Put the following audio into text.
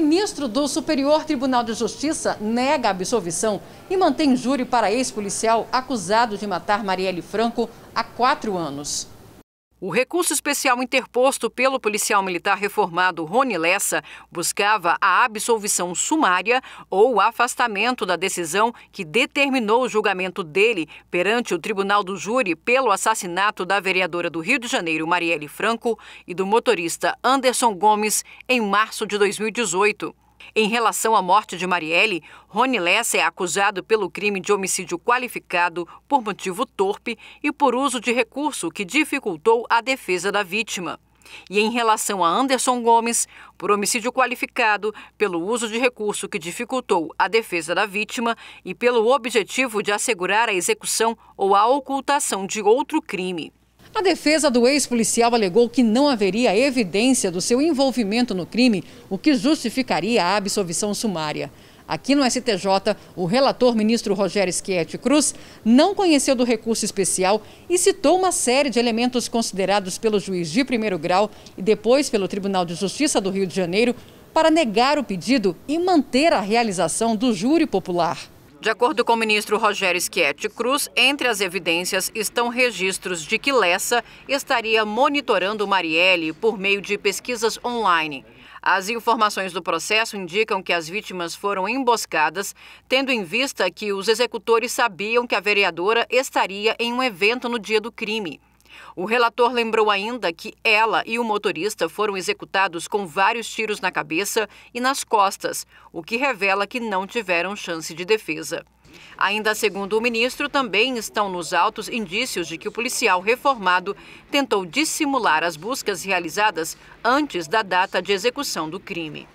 Ministro do Superior Tribunal de Justiça nega a absolvição e mantém júri para ex-policial acusado de matar Marielle Franco há quatro anos. O recurso especial interposto pelo policial militar reformado Rony Lessa buscava a absolvição sumária ou o afastamento da decisão que determinou o julgamento dele perante o Tribunal do Júri pelo assassinato da vereadora do Rio de Janeiro, Marielle Franco, e do motorista Anderson Gomes em março de 2018. Em relação à morte de Marielle, Rony Lessa é acusado pelo crime de homicídio qualificado por motivo torpe e por uso de recurso que dificultou a defesa da vítima. E em relação a Anderson Gomes, por homicídio qualificado, pelo uso de recurso que dificultou a defesa da vítima e pelo objetivo de assegurar a execução ou a ocultação de outro crime. A defesa do ex-policial alegou que não haveria evidência do seu envolvimento no crime, o que justificaria a absolvição sumária. Aqui no STJ, o relator ministro Rogério Schietti Cruz não conheceu do recurso especial e citou uma série de elementos considerados pelo juiz de primeiro grau e depois pelo Tribunal de Justiça do Rio de Janeiro para negar o pedido e manter a realização do júri popular. De acordo com o ministro Rogério Schietti Cruz, entre as evidências estão registros de que Lessa estaria monitorando Marielle por meio de pesquisas online. As informações do processo indicam que as vítimas foram emboscadas, tendo em vista que os executores sabiam que a vereadora estaria em um evento no dia do crime. O relator lembrou ainda que ela e o motorista foram executados com vários tiros na cabeça e nas costas, o que revela que não tiveram chance de defesa. Ainda segundo o ministro, também estão nos autos indícios de que o policial reformado tentou dissimular as buscas realizadas antes da data de execução do crime.